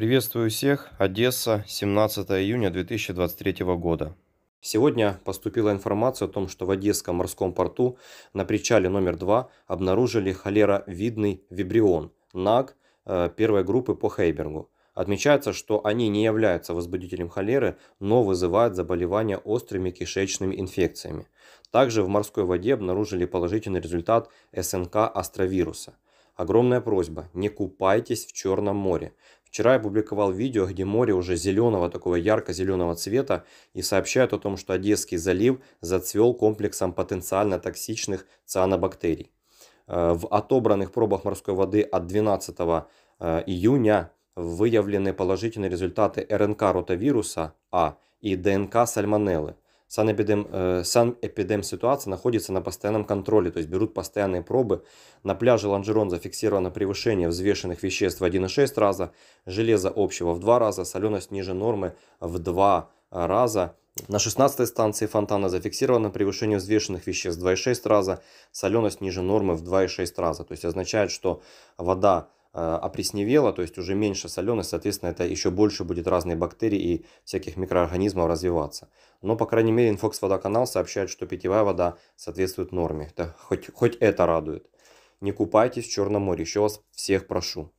Приветствую всех. Одесса, 17 июня 2023 года. Сегодня поступила информация о том, что в Одесском морском порту на причале номер 2 обнаружили холеровидный вибрион НАГ э, первой группы по Хейбергу. Отмечается, что они не являются возбудителем холеры, но вызывают заболевания острыми кишечными инфекциями. Также в морской воде обнаружили положительный результат СНК астровируса. Огромная просьба, не купайтесь в Черном море. Вчера я публиковал видео, где море уже зеленого, такого ярко-зеленого цвета, и сообщают о том, что Одесский залив зацвел комплексом потенциально токсичных цианобактерий. Э, в отобранных пробах морской воды от 12 э, июня выявлены положительные результаты РНК ротавируса А и ДНК сальмонеллы – санэпидем, э, санэпидемситуация находится на постоянном контроле, то есть берут постоянные пробы. На пляже Ланжерон зафиксировано превышение взвешенных веществ в 1,6 раза, железа общего в 2 раза, соленость ниже нормы в 2 раза. На 16 станции фонтана зафиксировано превышение взвешенных веществ в 2,6 раза, соленость ниже нормы в 2,6 раза. То есть означает, что вода Э, опресневела, то есть уже меньше соленость, соответственно, это еще больше будет разные бактерии и всяких микроорганизмов развиваться. Но, по крайней мере, Инфокс водоканал сообщает, что питьевая вода соответствует норме. Это, хоть, хоть это радует. Не купайтесь в Черном море, еще вас всех прошу.